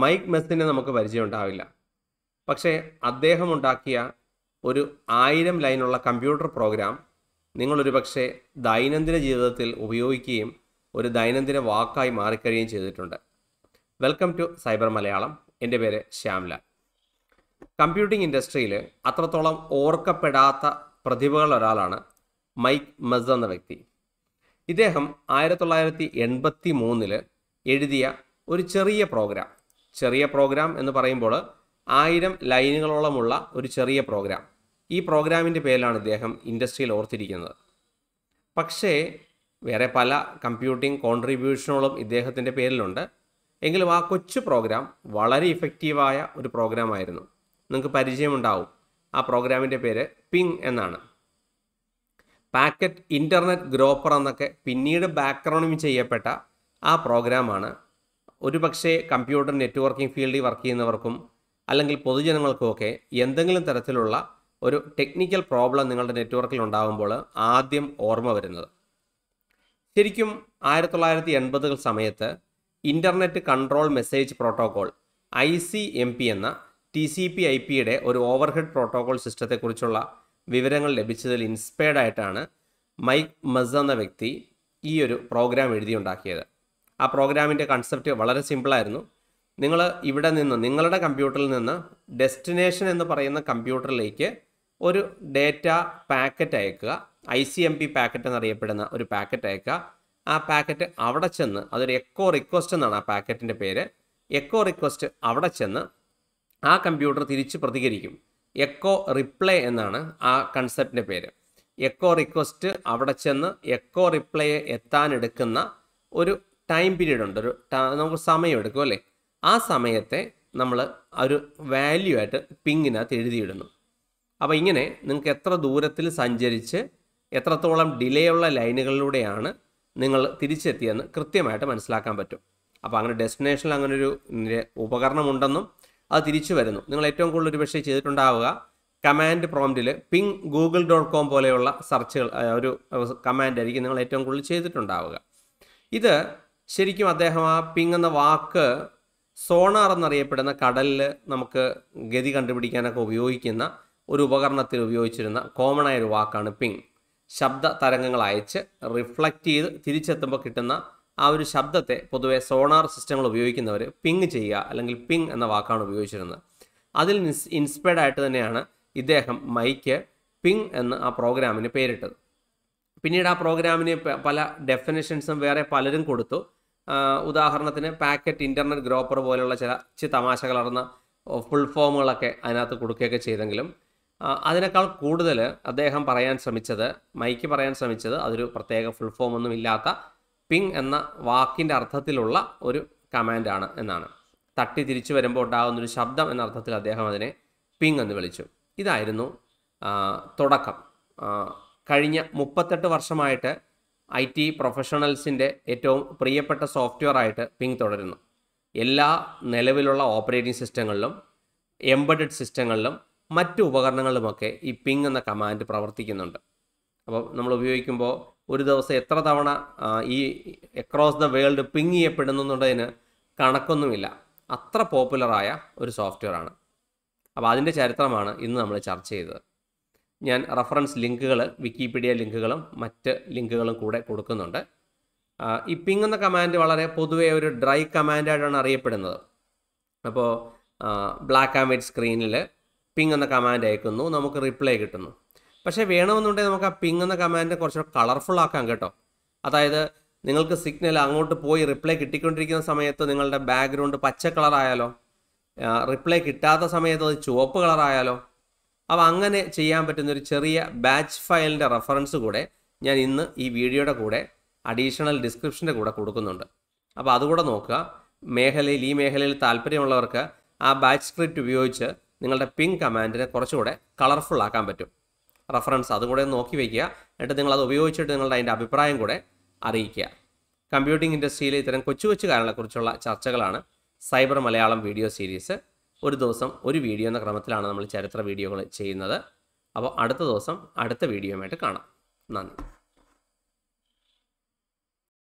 mic മെസ്സിനെ നമുക്ക് പരിചയമുണ്ടാവില്ല പക്ഷേ അദ്ദേഹം ഉണ്ടാക്കിയ ഒരു ആയിരം ലൈനുള്ള കമ്പ്യൂട്ടർ പ്രോഗ്രാം നിങ്ങളൊരു പക്ഷേ ദൈനംദിന ജീവിതത്തിൽ ഉപയോഗിക്കുകയും ഒരു ദൈനംദിന വാക്കായി മാറിക്കഴിയുകയും ചെയ്തിട്ടുണ്ട് വെൽക്കം ടു സൈബർ മലയാളം എൻ്റെ പേര് ശ്യാംല കമ്പ്യൂട്ടിംഗ് ഇൻഡസ്ട്രിയിൽ അത്രത്തോളം ഓർക്കപ്പെടാത്ത പ്രതിഭകൾ ഒരാളാണ് മൈക്ക് മസ് എന്ന വ്യക്തി ഇദ്ദേഹം ആയിരത്തി തൊള്ളായിരത്തി എൺപത്തി മൂന്നിൽ എഴുതിയ ഒരു ചെറിയ പ്രോഗ്രാം ചെറിയ പ്രോഗ്രാം എന്ന് പറയുമ്പോൾ ആയിരം ലൈനുകളോളമുള്ള ഒരു ചെറിയ പ്രോഗ്രാം ഈ പ്രോഗ്രാമിൻ്റെ പേരിലാണ് ഇദ്ദേഹം ഇൻഡസ്ട്രിയിൽ ഓർത്തിരിക്കുന്നത് പക്ഷേ വേറെ പല കമ്പ്യൂട്ടിംഗ് കോൺട്രിബ്യൂഷനുകളും ഇദ്ദേഹത്തിൻ്റെ പേരിലുണ്ട് എങ്കിലും ആ കൊച്ചു പ്രോഗ്രാം വളരെ ഇഫക്റ്റീവായ ഒരു പ്രോഗ്രാമായിരുന്നു നിങ്ങൾക്ക് പരിചയമുണ്ടാവും ആ പ്രോഗ്രാമിൻ്റെ പേര് പിങ് എന്നാണ് പാക്കറ്റ് ഇൻ്റർനെറ്റ് ഗ്രോപ്പർ എന്നൊക്കെ പിന്നീട് ബാക്ക്ഗ്രൗണ്ടിങ് ചെയ്യപ്പെട്ട ആ പ്രോഗ്രാമാണ് ഒരുപക്ഷെ കമ്പ്യൂട്ടർ നെറ്റ്വർക്കിംഗ് ഫീൽഡിൽ വർക്ക് ചെയ്യുന്നവർക്കും അല്ലെങ്കിൽ പൊതുജനങ്ങൾക്കുമൊക്കെ എന്തെങ്കിലും തരത്തിലുള്ള ഒരു ടെക്നിക്കൽ പ്രോബ്ലം നിങ്ങളുടെ നെറ്റ്വർക്കിൽ ഉണ്ടാകുമ്പോൾ ആദ്യം ഓർമ്മ വരുന്നത് ശരിക്കും ആയിരത്തി തൊള്ളായിരത്തി എൺപതുകൾ സമയത്ത് internet control message protocol I C M P എന്ന ടി സി പി ഐ പിയുടെ ഒരു ഓവർഹെഡ് പ്രോട്ടോകോൾ സിസ്റ്റത്തെക്കുറിച്ചുള്ള വിവരങ്ങൾ ലഭിച്ചതിൽ ഇൻസ്പയർഡ് ആയിട്ടാണ് മൈക്ക് മസ് എന്ന വ്യക്തി ഈ ഒരു പ്രോഗ്രാം എഴുതിയുണ്ടാക്കിയത് ആ പ്രോഗ്രാമിൻ്റെ കൺസെപ്റ്റ് വളരെ സിമ്പിളായിരുന്നു നിങ്ങൾ ഇവിടെ നിന്ന് നിങ്ങളുടെ കമ്പ്യൂട്ടറിൽ നിന്ന് ഡെസ്റ്റിനേഷൻ എന്ന് പറയുന്ന കമ്പ്യൂട്ടറിലേക്ക് ഒരു ഡേറ്റ പാക്കറ്റ് അയക്കുക I C M P packet എന്നറിയപ്പെടുന്ന ഒരു പാക്കറ്റ് അയക്കുക ആ പാക്കറ്റ് അവിടെ ചെന്ന് അതൊരു എക്കോ റിക്വസ്റ്റ് എന്നാണ് ആ പാക്കറ്റിൻ്റെ പേര് എക്കോ റിക്വസ്റ്റ് അവിടെ ചെന്ന് ആ കമ്പ്യൂട്ടർ തിരിച്ച് പ്രതികരിക്കും എക്കോ റിപ്ലൈ എന്നാണ് ആ കൺസെപ്റ്റിൻ്റെ പേര് എക്കോ റിക്വസ്റ്റ് അവിടെ ചെന്ന് എക്കോ റിപ്ലൈ എത്താനെടുക്കുന്ന ഒരു ടൈം പീരീഡ് ഉണ്ട് ഒരു നമുക്ക് സമയം എടുക്കും അല്ലേ ആ സമയത്തെ നമ്മൾ ഒരു വാല്യൂ ആയിട്ട് പിങ്ങിനകത്ത് എഴുതിയിടുന്നു അപ്പോൾ ഇങ്ങനെ നിങ്ങൾക്ക് എത്ര ദൂരത്തിൽ സഞ്ചരിച്ച് എത്രത്തോളം ഡിലേ ഉള്ള ലൈനുകളിലൂടെയാണ് നിങ്ങൾ തിരിച്ചെത്തിയെന്ന് കൃത്യമായിട്ട് മനസ്സിലാക്കാൻ പറ്റും അപ്പോൾ അങ്ങനെ ഡെസ്റ്റിനേഷനിൽ അങ്ങനെ ഒരു ഉപകരണം ഉണ്ടെന്നും അത് തിരിച്ചു വരുന്നു നിങ്ങൾ ഏറ്റവും കൂടുതൽ ഒരു പക്ഷേ ചെയ്തിട്ടുണ്ടാവുക കമാൻഡ് പ്രോംപ്റ്റിൽ പിങ് ഗൂഗിൾ ഡോട്ട് കോം പോലെയുള്ള സെർച്ചുകൾ ഒരു കമാൻഡ് ആയിരിക്കും നിങ്ങൾ ഏറ്റവും കൂടുതൽ ചെയ്തിട്ടുണ്ടാവുക ഇത് ശരിക്കും അദ്ദേഹം ആ പിങ് എന്ന വാക്ക് സോണാർ എന്നറിയപ്പെടുന്ന കടലിൽ നമുക്ക് ഗതി കണ്ടുപിടിക്കാനൊക്കെ ഉപയോഗിക്കുന്ന ഒരു ഉപകരണത്തിൽ ഉപയോഗിച്ചിരുന്ന കോമൺ ആയ ഒരു വാക്കാണ് പിങ് ശബ്ദ തരംഗങ്ങൾ അയച്ച് റിഫ്ലക്റ്റ് ചെയ്ത് തിരിച്ചെത്തുമ്പോൾ കിട്ടുന്ന ആ ഒരു ശബ്ദത്തെ പൊതുവെ സോണാർ സിസ്റ്റങ്ങൾ ഉപയോഗിക്കുന്നവർ പിങ് ചെയ്യുക അല്ലെങ്കിൽ പിങ് എന്ന വാക്കാണ് ഉപയോഗിച്ചിരുന്നത് അതിൽ ഇൻസ്പയർഡ് ആയിട്ട് തന്നെയാണ് ഇദ്ദേഹം മൈക്ക് പിങ് എന്ന് ആ പ്രോഗ്രാമിന് പേരിട്ടത് പിന്നീട് ആ പ്രോഗ്രാമിന് പല ഡെഫിനേഷൻസും വേറെ പലരും കൊടുത്തു ഉദാഹരണത്തിന് പാക്കറ്റ് ഇൻ്റർനെറ്റ് ഗ്രോപ്പർ പോലെയുള്ള ചില ചി തമാശകളർന്ന ഫുൾ ഫോമുകളൊക്കെ അതിനകത്ത് കൊടുക്കുകയൊക്കെ ചെയ്തെങ്കിലും അതിനേക്കാൾ കൂടുതൽ അദ്ദേഹം പറയാൻ ശ്രമിച്ചത് മൈക്ക് പറയാൻ ശ്രമിച്ചത് അതൊരു പ്രത്യേക ഫുൾ ഫോം ഒന്നും ഇല്ലാത്ത പിങ് എന്ന വാക്കിൻ്റെ അർത്ഥത്തിലുള്ള ഒരു കമാൻഡാണ് എന്നാണ് തട്ടി തിരിച്ചു വരുമ്പോൾ ഉണ്ടാകുന്നൊരു ശബ്ദം എന്ന അർത്ഥത്തിൽ അദ്ദേഹം അതിനെ പിങ് എന്ന് വിളിച്ചു ഇതായിരുന്നു തുടക്കം കഴിഞ്ഞ മുപ്പത്തെട്ട് വർഷമായിട്ട് ഐ ടി പ്രൊഫഷണൽസിൻ്റെ ഏറ്റവും പ്രിയപ്പെട്ട സോഫ്റ്റ്വെയർ ആയിട്ട് പിങ് തുടരുന്നു എല്ലാ നിലവിലുള്ള ഓപ്പറേറ്റിംഗ് സിസ്റ്റങ്ങളിലും എംബഡഡ് സിസ്റ്റങ്ങളിലും മറ്റ് ഉപകരണങ്ങളിലുമൊക്കെ ഈ പിങ് എന്ന കമാൻഡ് പ്രവർത്തിക്കുന്നുണ്ട് അപ്പോൾ നമ്മൾ ഉപയോഗിക്കുമ്പോൾ ഒരു ദിവസം എത്ര തവണ ഈ അക്രോസ് ദ വേൾഡ് പിങ് ചെയ്യപ്പെടുന്നു എന്നുള്ളതിന് കണക്കൊന്നുമില്ല അത്ര പോപ്പുലറായ ഒരു സോഫ്റ്റ്വെയർ ആണ് അപ്പോൾ അതിൻ്റെ ചരിത്രമാണ് ഇന്ന് നമ്മൾ ചർച്ച ചെയ്തത് ഞാൻ റഫറൻസ് ലിങ്കുകൾ വിക്കിപീഡിയ ലിങ്കുകളും മറ്റ് ലിങ്കുകളും കൂടെ കൊടുക്കുന്നുണ്ട് ഈ പിങ് എന്ന കമാൻഡ് വളരെ പൊതുവെ ഒരു ഡ്രൈ കമാൻഡായിട്ടാണ് അറിയപ്പെടുന്നത് അപ്പോൾ ബ്ലാക്ക് ആൻഡ് വൈറ്റ് സ്ക്രീനിൽ പിങ് എന്ന കമാൻഡ് അയക്കുന്നു നമുക്ക് റിപ്ലൈ കിട്ടുന്നു പക്ഷേ വേണമെന്നുണ്ടെങ്കിൽ നമുക്ക് ആ പിങ് എന്ന കമാൻഡ് കുറച്ചുകൂടെ കളർഫുൾ ആക്കാം കേട്ടോ അതായത് നിങ്ങൾക്ക് സിഗ്നൽ അങ്ങോട്ട് പോയി റിപ്ലൈ കിട്ടിക്കൊണ്ടിരിക്കുന്ന സമയത്ത് നിങ്ങളുടെ ബാക്ക്ഗ്രൗണ്ട് പച്ച കളറായാലോ റിപ്ലൈ കിട്ടാത്ത സമയത്ത് അത് ചുവപ്പ് കളറായാലോ അപ്പോൾ അങ്ങനെ ചെയ്യാൻ പറ്റുന്ന ഒരു ചെറിയ ബാച്ച് ഫയലിൻ്റെ റെഫറൻസ് കൂടെ ഞാൻ ഇന്ന് ഈ വീഡിയോയുടെ കൂടെ അഡീഷണൽ ഡിസ്ക്രിപ്ഷൻ്റെ കൂടെ കൊടുക്കുന്നുണ്ട് അപ്പോൾ അതുകൂടെ നോക്കുക മേഖലയിൽ ഈ മേഖലയിൽ താല്പര്യമുള്ളവർക്ക് ആ ബാച്ച് സ്ക്രിപ്റ്റ് ഉപയോഗിച്ച് നിങ്ങളുടെ പിങ്ക് കമാൻഡിനെ കുറച്ചുകൂടെ കളർഫുൾ ആക്കാൻ പറ്റും റെഫറൻസ് അതുകൂടെ നോക്കി വയ്ക്കുക എന്നിട്ട് നിങ്ങൾ അത് ഉപയോഗിച്ചിട്ട് നിങ്ങളുടെ അതിൻ്റെ അഭിപ്രായം കൂടെ അറിയിക്കുക കമ്പ്യൂട്ടിംഗ് ഇൻഡസ്ട്രിയിലെ ഇത്തരം കൊച്ചു കൊച്ചു കാര്യങ്ങളെക്കുറിച്ചുള്ള ചർച്ചകളാണ് സൈബർ മലയാളം വീഡിയോ സീരീസ് ഒരു ദിവസം ഒരു വീഡിയോ എന്ന ക്രമത്തിലാണ് നമ്മൾ ചരിത്ര വീഡിയോകൾ ചെയ്യുന്നത് അപ്പോൾ അടുത്ത ദിവസം അടുത്ത വീഡിയോയുമായിട്ട് കാണാം നന്ദി